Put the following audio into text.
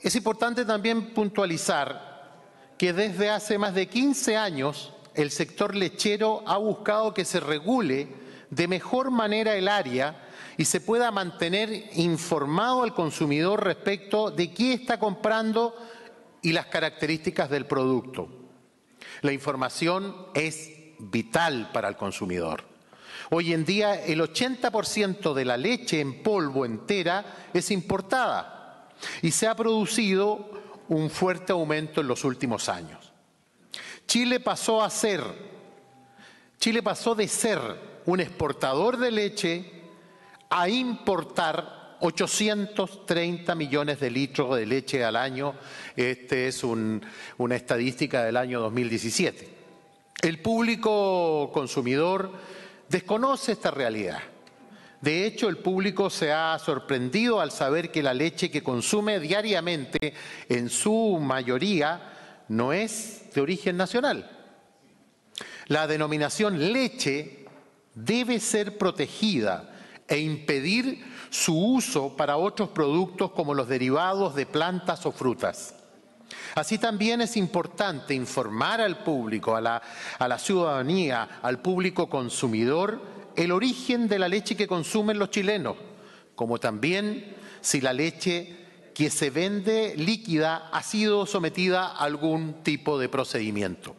Es importante también puntualizar que desde hace más de 15 años el sector lechero ha buscado que se regule de mejor manera el área y se pueda mantener informado al consumidor respecto de qué está comprando y las características del producto. La información es vital para el consumidor. Hoy en día el 80% de la leche en polvo entera es importada y se ha producido un fuerte aumento en los últimos años. Chile pasó a ser, Chile pasó de ser un exportador de leche a importar 830 millones de litros de leche al año. Esta es una estadística del año 2017. El público consumidor desconoce esta realidad de hecho, el público se ha sorprendido al saber que la leche que consume diariamente, en su mayoría, no es de origen nacional. La denominación leche debe ser protegida e impedir su uso para otros productos como los derivados de plantas o frutas. Así también es importante informar al público, a la, ciudadanía, al público consumidor, el origen de la leche que consumen los chilenos, como también si la leche que se vende líquida ha sido sometida a algún tipo de procedimiento.